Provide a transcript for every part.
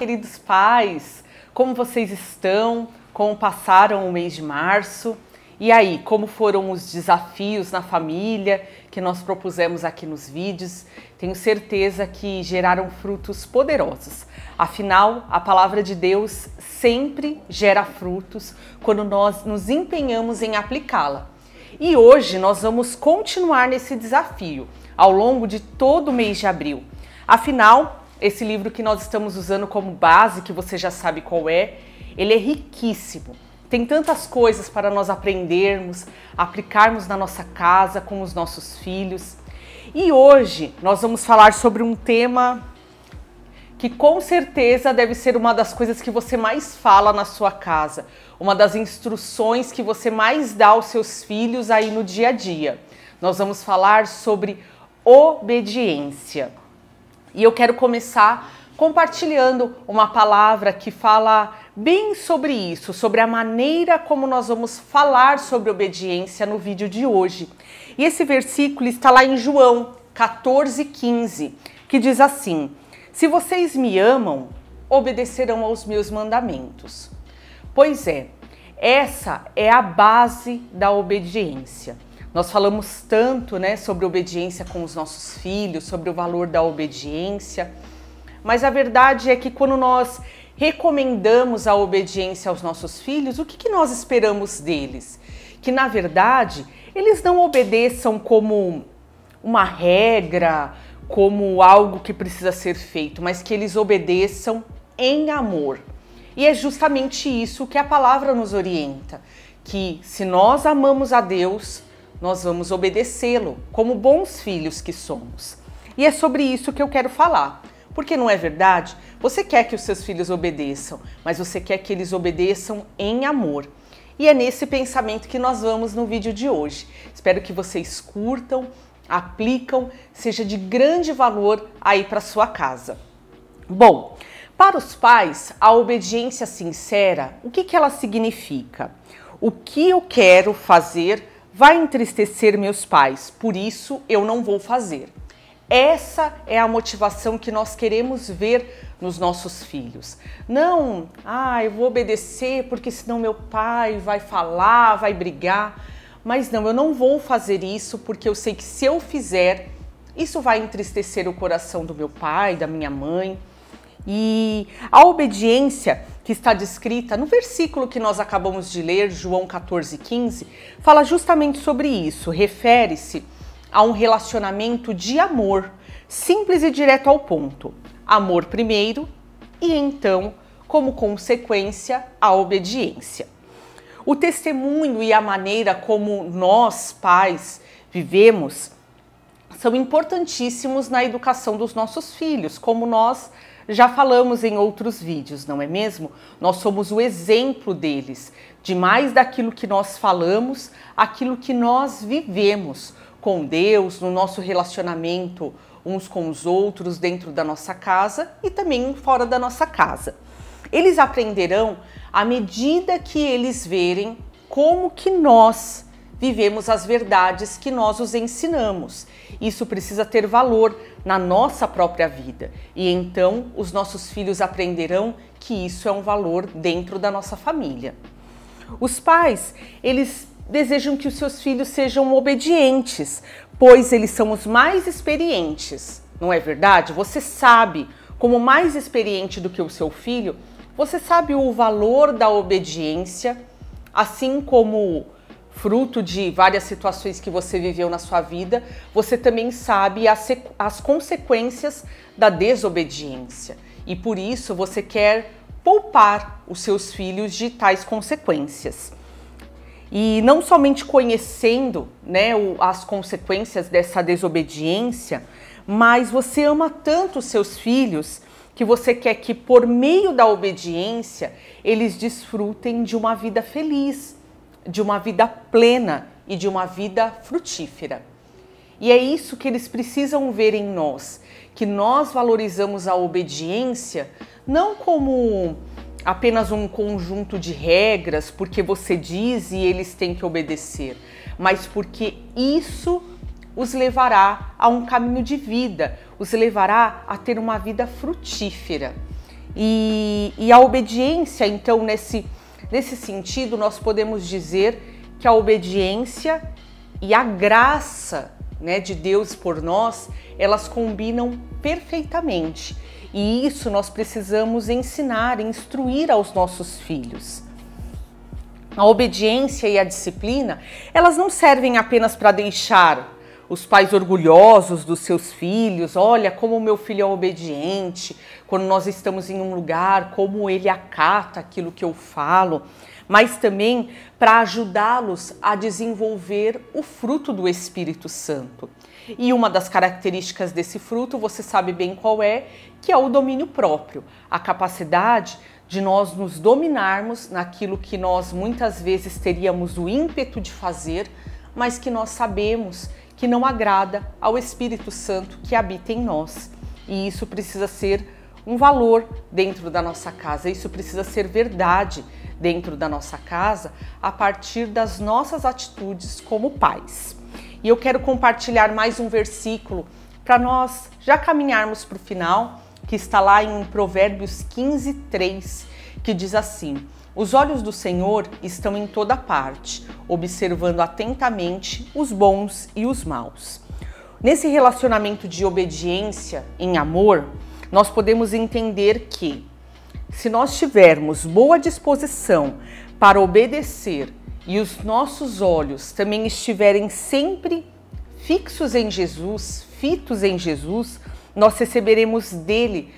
queridos pais, como vocês estão? Como passaram o mês de março? E aí, como foram os desafios na família que nós propusemos aqui nos vídeos? Tenho certeza que geraram frutos poderosos. Afinal, a palavra de Deus sempre gera frutos quando nós nos empenhamos em aplicá-la. E hoje nós vamos continuar nesse desafio ao longo de todo o mês de abril. Afinal, esse livro que nós estamos usando como base, que você já sabe qual é, ele é riquíssimo. Tem tantas coisas para nós aprendermos, aplicarmos na nossa casa, com os nossos filhos. E hoje nós vamos falar sobre um tema que com certeza deve ser uma das coisas que você mais fala na sua casa, uma das instruções que você mais dá aos seus filhos aí no dia a dia. Nós vamos falar sobre obediência. E eu quero começar compartilhando uma palavra que fala bem sobre isso, sobre a maneira como nós vamos falar sobre obediência no vídeo de hoje. E esse versículo está lá em João 14, 15, que diz assim: Se vocês me amam, obedecerão aos meus mandamentos. Pois é, essa é a base da obediência nós falamos tanto né, sobre obediência com os nossos filhos, sobre o valor da obediência, mas a verdade é que quando nós recomendamos a obediência aos nossos filhos, o que, que nós esperamos deles? Que na verdade eles não obedeçam como uma regra, como algo que precisa ser feito, mas que eles obedeçam em amor. E é justamente isso que a palavra nos orienta: que se nós amamos a Deus, nós vamos obedecê-lo como bons filhos que somos. E é sobre isso que eu quero falar. Porque não é verdade? Você quer que os seus filhos obedeçam, mas você quer que eles obedeçam em amor. E é nesse pensamento que nós vamos no vídeo de hoje. Espero que vocês curtam, aplicam, seja de grande valor aí para sua casa. Bom, para os pais, a obediência sincera, o que, que ela significa? O que eu quero fazer vai entristecer meus pais, por isso eu não vou fazer. Essa é a motivação que nós queremos ver nos nossos filhos. Não, ah, eu vou obedecer porque senão meu pai vai falar, vai brigar. Mas não, eu não vou fazer isso porque eu sei que se eu fizer, isso vai entristecer o coração do meu pai, da minha mãe. E a obediência que está descrita no versículo que nós acabamos de ler, João 14, 15, fala justamente sobre isso. Refere-se a um relacionamento de amor, simples e direto ao ponto. Amor primeiro e então, como consequência, a obediência. O testemunho e a maneira como nós, pais, vivemos são importantíssimos na educação dos nossos filhos, como nós já falamos em outros vídeos, não é mesmo? Nós somos o exemplo deles, de mais daquilo que nós falamos, aquilo que nós vivemos com Deus, no nosso relacionamento uns com os outros dentro da nossa casa e também fora da nossa casa. Eles aprenderão à medida que eles verem como que nós vivemos as verdades que nós os ensinamos. Isso precisa ter valor na nossa própria vida e então os nossos filhos aprenderão que isso é um valor dentro da nossa família. Os pais, eles desejam que os seus filhos sejam obedientes, pois eles são os mais experientes. Não é verdade? Você sabe, como mais experiente do que o seu filho, você sabe o valor da obediência, assim como fruto de várias situações que você viveu na sua vida, você também sabe as, as consequências da desobediência. E por isso você quer poupar os seus filhos de tais consequências. E não somente conhecendo né, o, as consequências dessa desobediência, mas você ama tanto os seus filhos que você quer que, por meio da obediência, eles desfrutem de uma vida feliz, de uma vida plena e de uma vida frutífera. E é isso que eles precisam ver em nós, que nós valorizamos a obediência não como apenas um conjunto de regras, porque você diz e eles têm que obedecer, mas porque isso os levará a um caminho de vida, os levará a ter uma vida frutífera. E, e a obediência, então, nesse Nesse sentido, nós podemos dizer que a obediência e a graça né, de Deus por nós, elas combinam perfeitamente. E isso nós precisamos ensinar, instruir aos nossos filhos. A obediência e a disciplina, elas não servem apenas para deixar os pais orgulhosos dos seus filhos, olha como o meu filho é obediente, quando nós estamos em um lugar, como ele acata aquilo que eu falo, mas também para ajudá-los a desenvolver o fruto do Espírito Santo. E uma das características desse fruto, você sabe bem qual é, que é o domínio próprio, a capacidade de nós nos dominarmos naquilo que nós muitas vezes teríamos o ímpeto de fazer, mas que nós sabemos que não agrada ao Espírito Santo que habita em nós. E isso precisa ser um valor dentro da nossa casa, isso precisa ser verdade dentro da nossa casa a partir das nossas atitudes como pais. E eu quero compartilhar mais um versículo para nós já caminharmos para o final que está lá em Provérbios 15, 3, que diz assim: Os olhos do Senhor estão em toda parte, observando atentamente os bons e os maus. Nesse relacionamento de obediência em amor, nós podemos entender que, se nós tivermos boa disposição para obedecer e os nossos olhos também estiverem sempre fixos em Jesus, fitos em Jesus, nós receberemos dele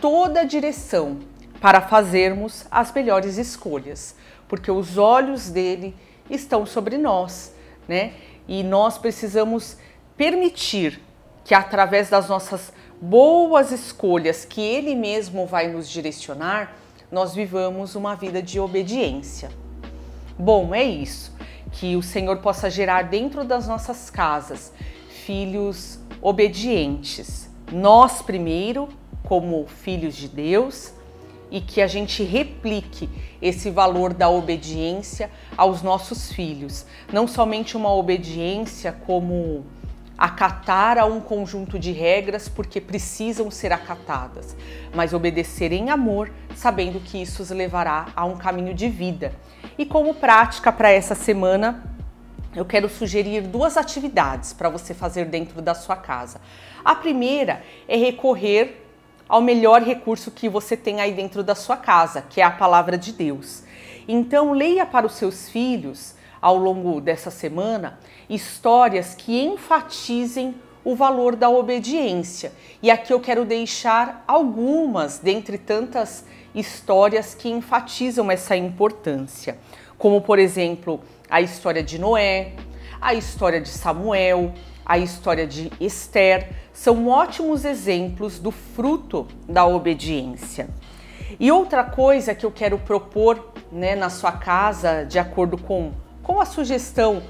toda a direção para fazermos as melhores escolhas, porque os olhos dele estão sobre nós, né? E nós precisamos permitir que através das nossas boas escolhas que ele mesmo vai nos direcionar, nós vivamos uma vida de obediência. Bom, é isso. Que o Senhor possa gerar dentro das nossas casas filhos obedientes, nós primeiro, como filhos de Deus, e que a gente replique esse valor da obediência aos nossos filhos. Não somente uma obediência como acatar a um conjunto de regras porque precisam ser acatadas, mas obedecer em amor, sabendo que isso os levará a um caminho de vida. E como prática para essa semana, eu quero sugerir duas atividades para você fazer dentro da sua casa. A primeira é recorrer ao melhor recurso que você tem aí dentro da sua casa, que é a palavra de Deus. Então, leia para os seus filhos, ao longo dessa semana, histórias que enfatizem o valor da obediência. E aqui eu quero deixar algumas dentre tantas histórias que enfatizam essa importância, como por exemplo, a história de Noé, a história de Samuel, a história de Esther, são ótimos exemplos do fruto da obediência. E outra coisa que eu quero propor né, na sua casa, de acordo com, com a sugestão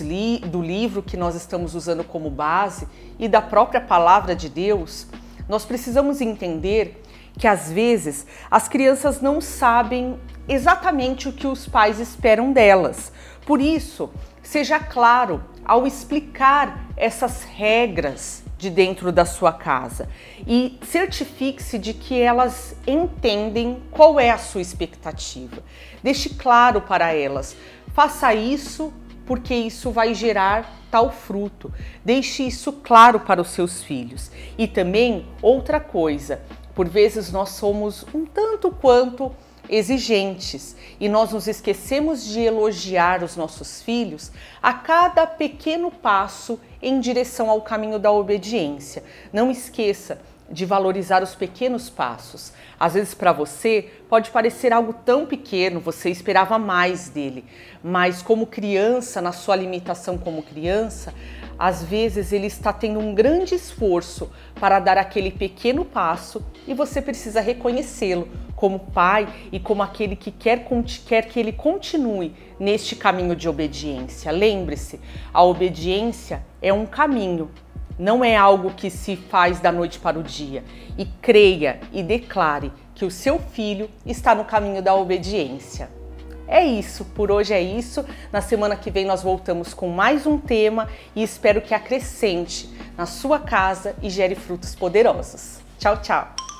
li, do livro que nós estamos usando como base e da própria palavra de Deus, nós precisamos entender que às vezes as crianças não sabem exatamente o que os pais esperam delas, por isso, seja claro ao explicar essas regras de dentro da sua casa e certifique-se de que elas entendem qual é a sua expectativa. Deixe claro para elas: faça isso porque isso vai gerar tal fruto. Deixe isso claro para os seus filhos. E também outra coisa, por vezes nós somos um tanto quanto exigentes e nós nos esquecemos de elogiar os nossos filhos a cada pequeno passo em direção ao caminho da obediência. Não esqueça de valorizar os pequenos passos. Às vezes, para você, pode parecer algo tão pequeno, você esperava mais dele, mas como criança, na sua limitação como criança, às vezes ele está tendo um grande esforço para dar aquele pequeno passo e você precisa reconhecê-lo como pai e como aquele que quer, quer que ele continue neste caminho de obediência. Lembre-se, a obediência é um caminho, não é algo que se faz da noite para o dia. E creia e declare que o seu filho está no caminho da obediência é isso. Por hoje é isso. Na semana que vem nós voltamos com mais um tema e espero que acrescente na sua casa e gere frutos poderosos. Tchau, tchau.